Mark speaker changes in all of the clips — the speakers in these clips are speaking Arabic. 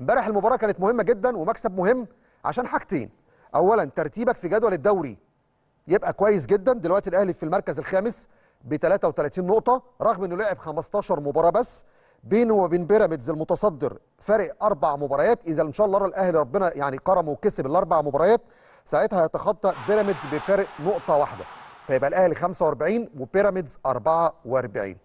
Speaker 1: امبارح المباراه كانت مهمه جدا ومكسب مهم عشان حاجتين اولا ترتيبك في جدول الدوري يبقى كويس جدا دلوقتي الاهلي في المركز الخامس ب 33 نقطه رغم انه لعب 15 مباراه بس بينه وبين بيراميدز المتصدر فرق اربع مباريات اذا ان شاء الله الاهلي ربنا يعني كرمه وكسب الاربع مباريات ساعتها هيتخطى بيراميدز بفارق نقطه واحده فيبقى الاهلي 45 وبيراميدز 44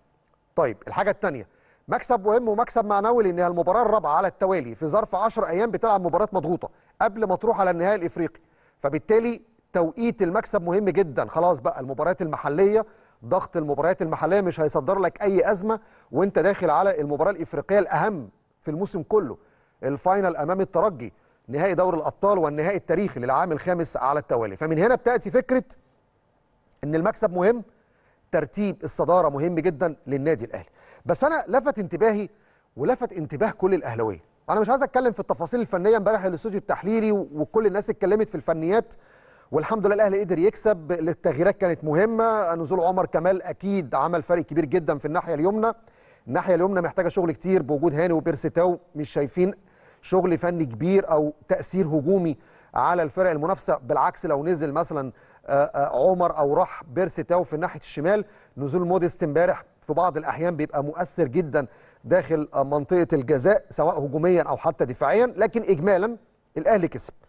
Speaker 1: طيب الحاجه الثانيه مكسب مهم ومكسب معنوي لانها المباراه الرابعه على التوالي في ظرف 10 ايام بتلعب مباراه مضغوطه قبل ما تروح على النهائي الافريقي فبالتالي توقيت المكسب مهم جدا خلاص بقى المباريات المحليه ضغط المباريات المحليه مش هيصدر لك اي ازمه وانت داخل على المباراه الافريقيه الاهم في الموسم كله الفاينل امام الترجي نهائي دوري الابطال والنهائي التاريخي للعام الخامس على التوالي فمن هنا بتاتي فكره ان المكسب مهم ترتيب الصداره مهم جدا للنادي الاهلي بس انا لفت انتباهي ولفت انتباه كل الاهلاويه انا مش عايز اتكلم في التفاصيل الفنيه امبارح الاستوديو التحليلي وكل الناس اتكلمت في الفنيات والحمد لله الاهلي قدر يكسب التغييرات كانت مهمه نزول عمر كمال اكيد عمل فرق كبير جدا في الناحيه اليمنى الناحيه اليمنى محتاجه شغل كتير بوجود هاني وبيرسيتاو مش شايفين شغل فني كبير او تاثير هجومي على الفرق المنافسه بالعكس لو نزل مثلا آه، آه، عمر او راح بيرسي تاو في ناحيه الشمال نزول موديست امبارح في بعض الاحيان بيبقى مؤثر جدا داخل آه، منطقه الجزاء سواء هجوميا او حتى دفاعيا لكن اجمالا الاهلي كسب